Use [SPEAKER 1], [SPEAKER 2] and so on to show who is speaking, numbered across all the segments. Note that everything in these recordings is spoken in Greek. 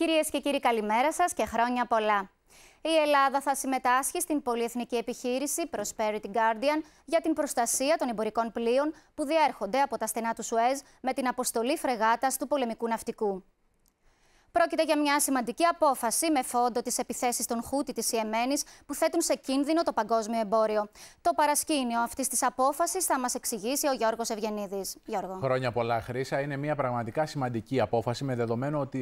[SPEAKER 1] Κυρίες και κύριοι καλημέρα σας και χρόνια πολλά. Η Ελλάδα θα συμμετάσχει στην πολυεθνική επιχείρηση Prosperity Guardian για την προστασία των εμπορικών πλοίων που διέρχονται από τα στενά του Σουέζ με την αποστολή φρεγάτας του πολεμικού ναυτικού. Πρόκειται για μια σημαντική απόφαση με φόντο τις επιθέσεις των Χούτι της Ιεμένης που θέτουν σε κίνδυνο το παγκόσμιο εμπόριο. Το παρασκήνιο αυτής της απόφασης θα μας εξηγήσει ο Γιώργος Ευγενίδης. Γιώργο.
[SPEAKER 2] Χρόνια πολλά, Χρήσα. Είναι μια πραγματικά σημαντική απόφαση με δεδομένο ότι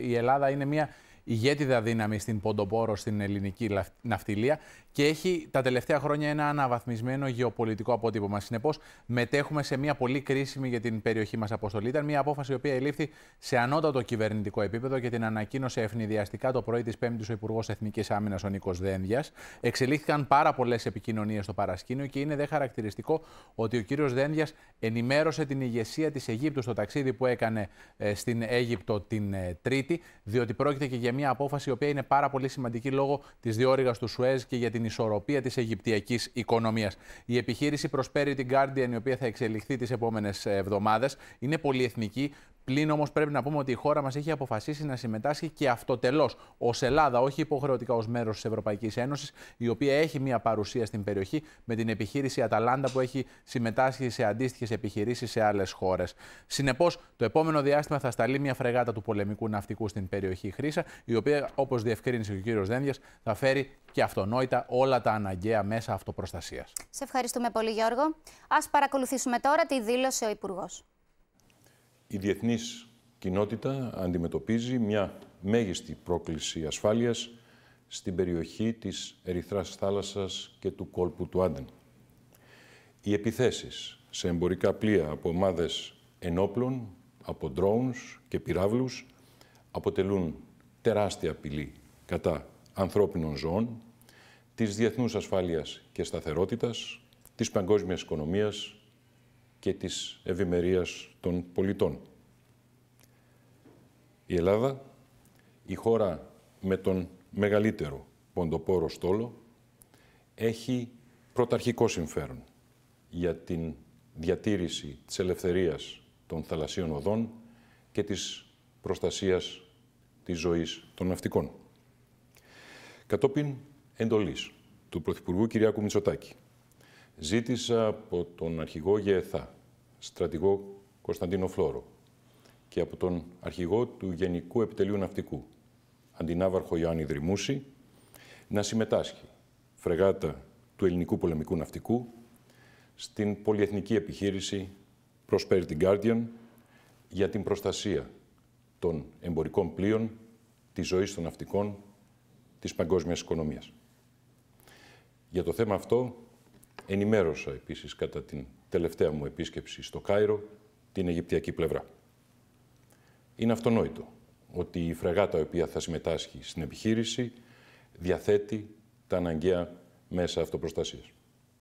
[SPEAKER 2] η ε, Ελλάδα είναι μια ηγέτιδα δύναμη στην Ποντοπόρο, στην ελληνική ναυτιλία και έχει τα τελευταία χρόνια ένα αναβαθμισμένο γεωπολιτικό αποτύπωμα. Συνεπώς, μετέχουμε σε μια πολύ κρίσιμη για την περιοχή μας αποστολή. Ήταν μια απόφαση η οποία ελήφθη σε ανώτατο κυβερνητικό επίπεδο και την ανακοίνωσε ευνηδιαστικά το πρωί της Πέμπτης ο Υπουργός Εθνικής Άμυνας, ο Νίκος Δένδιας. Εξελίχθηκαν πάρα πολλές επικοινωνίες στο παρασκήνιο και είναι δε χαρακτηριστικό ότι ο κύριος Δένδιας ενημέρωσε την ηγεσία της Αιγύπτου στο ταξίδι που έκανε ε, στην Αίγυπτο την ε, Τρίτη, διότι πρόκειται και για μια απόφαση η οποία είναι πάρα πολύ σημαντική λόγω της διόρυγας του Σουέζ και για την ισορροπία της Αιγυπτιακής οικονομίας. Η επιχείρηση Prosperity Guardian, η οποία θα εξελιχθεί τις επόμενες εβδομάδες, είναι πολυεθνική, Πλην όμως πρέπει να πούμε ότι η χώρα μας έχει αποφασίσει να συμμετάσχει και αυτοτελώς ως Ελλάδα, όχι υποχρεωτικά ως μέρος της Ευρωπαϊκής Ένωσης, η οποία έχει μια παρουσία στην περιοχή με την επιχείρηση Αταλάντα που έχει συμμετάσχει σε αντίστοιχες επιχειρήσεις σε άλλες χώρες. Συνεπώς, το επόμενο διάστημα θα σταλεί μια φρεγάτα του πολεμικού ναυτικού στην περιοχή Χρήσα, η οποία, όπως διευκρίνησε ο κ. Δένδιας, θα φέρει και αυτονόητα όλα τα αναγκαία μέσα αυτοπροστασίας.
[SPEAKER 1] Σε ευχαριστούμε πολύ, Γιώργο. Ας παρακολουθήσουμε τώρα τη δήλωσε ο Υπουργός
[SPEAKER 3] η διεθνής κοινότητα αντιμετωπίζει μια μέγιστη πρόκληση ασφάλειας στην περιοχή της Ερυθράς θάλασσας και του κόλπου του Άντεν. Οι επιθέσεις σε εμπορικά πλοία από ομάδες ενόπλων, από ντρόουνς και πυράβλους αποτελούν τεράστια απειλή κατά ανθρώπινων ζώων, της διεθνούς ασφάλειας και σταθερότητας, της παγκόσμιας οικονομίας και της ευημερίας των πολιτών. Η Ελλάδα, η χώρα με τον μεγαλύτερο ποντοπόρο στόλο, έχει πρωταρχικό συμφέρον για την διατήρηση της ελευθερίας των θαλασσίων οδών και της προστασίας της ζωής των ναυτικών. Κατόπιν εντολής του Πρωθυπουργού Κυριάκου Μητσοτάκη, Ζήτησα από τον αρχηγό ΓΕΘΑ, στρατηγό Κωνσταντίνο Φλόρο, και από τον αρχηγό του Γενικού Επιτελείου Ναυτικού, αντινάβαρχο Ιωάννη Δρυμούση, να συμμετάσχει φρεγάτα του ελληνικού πολεμικού ναυτικού στην πολυεθνική επιχείρηση Prosperity Guardian για την προστασία των εμπορικών πλοίων, της ζωής των ναυτικών, της παγκόσμιας οικονομίας. Για το θέμα αυτό ενημέρωσα επίσης κατά την τελευταία μου επίσκεψη στο Κάιρο την Αιγυπτιακή πλευρά. Είναι αυτονόητο ότι η φρεγάτα η οποία θα συμμετάσχει στην επιχείρηση διαθέτει τα αναγκαία μέσα αυτοπροστασίας.